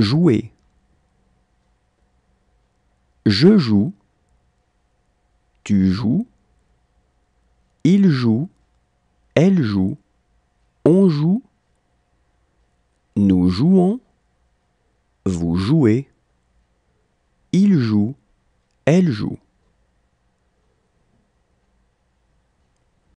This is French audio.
jouer. Je joue. Tu joues. Il joue. Elle joue. On joue. Nous jouons. Vous jouez. Il joue. Elle joue.